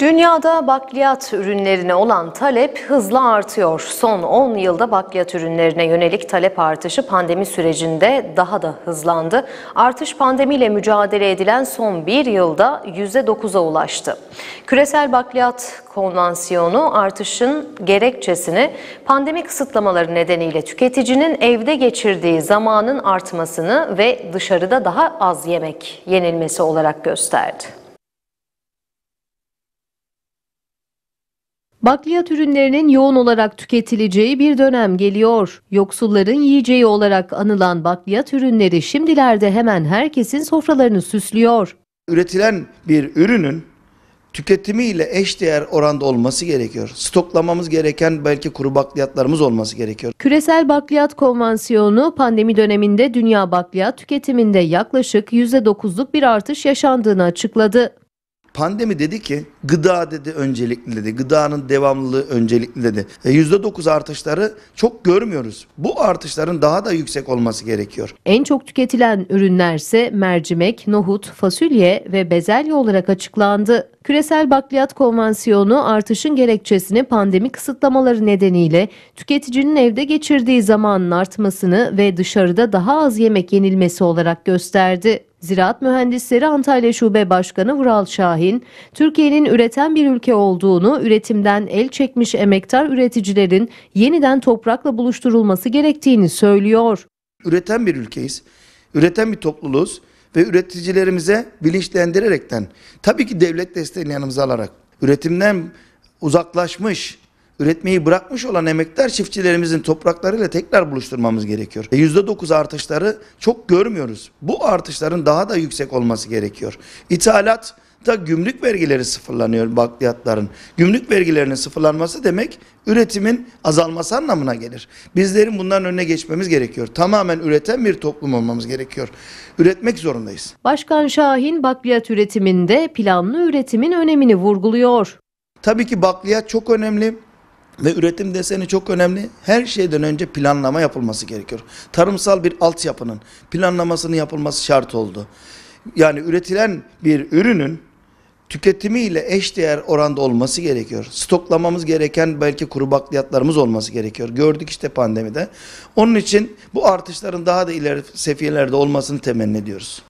Dünyada bakliyat ürünlerine olan talep hızla artıyor. Son 10 yılda bakliyat ürünlerine yönelik talep artışı pandemi sürecinde daha da hızlandı. Artış pandemiyle mücadele edilen son bir yılda %9'a ulaştı. Küresel Bakliyat Konvansiyonu artışın gerekçesini pandemi kısıtlamaları nedeniyle tüketicinin evde geçirdiği zamanın artmasını ve dışarıda daha az yemek yenilmesi olarak gösterdi. Bakliyat ürünlerinin yoğun olarak tüketileceği bir dönem geliyor. Yoksulların yiyeceği olarak anılan bakliyat ürünleri şimdilerde hemen herkesin sofralarını süslüyor. Üretilen bir ürünün tüketimiyle eşdeğer oranda olması gerekiyor. Stoklamamız gereken belki kuru bakliyatlarımız olması gerekiyor. Küresel Bakliyat Konvansiyonu pandemi döneminde dünya bakliyat tüketiminde yaklaşık %9'luk bir artış yaşandığını açıkladı. Pandemi dedi ki gıda dedi öncelikli dedi. Gıdanın devamlılığı öncelikli dedi. E, %9 artışları çok görmüyoruz. Bu artışların daha da yüksek olması gerekiyor. En çok tüketilen ürünlerse mercimek, nohut, fasulye ve bezelye olarak açıklandı. Küresel Bakliyat Konvansiyonu artışın gerekçesini pandemi kısıtlamaları nedeniyle tüketicinin evde geçirdiği zamanın artmasını ve dışarıda daha az yemek yenilmesi olarak gösterdi. Ziraat Mühendisleri Antalya Şube Başkanı Vural Şahin, Türkiye'nin üreten bir ülke olduğunu, üretimden el çekmiş emektar üreticilerin yeniden toprakla buluşturulması gerektiğini söylüyor. Üreten bir ülkeyiz, üreten bir topluluğuz ve üreticilerimize bilinçlendirerekten, tabii ki devlet desteğini yanımıza alarak, üretimden uzaklaşmış üretmeyi bırakmış olan emekler, çiftçilerimizin topraklarıyla tekrar buluşturmamız gerekiyor. E, yüzde dokuz artışları çok görmüyoruz. Bu artışların daha da yüksek olması gerekiyor. İthalat da gümrük vergileri sıfırlanıyor bakliyatların. Gümrük vergilerinin sıfırlanması demek üretimin azalması anlamına gelir. Bizlerin bunların önüne geçmemiz gerekiyor. Tamamen üreten bir toplum olmamız gerekiyor. Üretmek zorundayız. Başkan Şahin bakliyat üretiminde planlı üretimin önemini vurguluyor. Tabii ki bakliyat çok önemli. Ve üretim deseni çok önemli. Her şeyden önce planlama yapılması gerekiyor. Tarımsal bir altyapının planlamasının yapılması şart oldu. Yani üretilen bir ürünün tüketimiyle eşdeğer oranda olması gerekiyor. Stoklamamız gereken belki kuru bakliyatlarımız olması gerekiyor. Gördük işte pandemide. Onun için bu artışların daha da ileri seviyelerde olmasını temenni ediyoruz.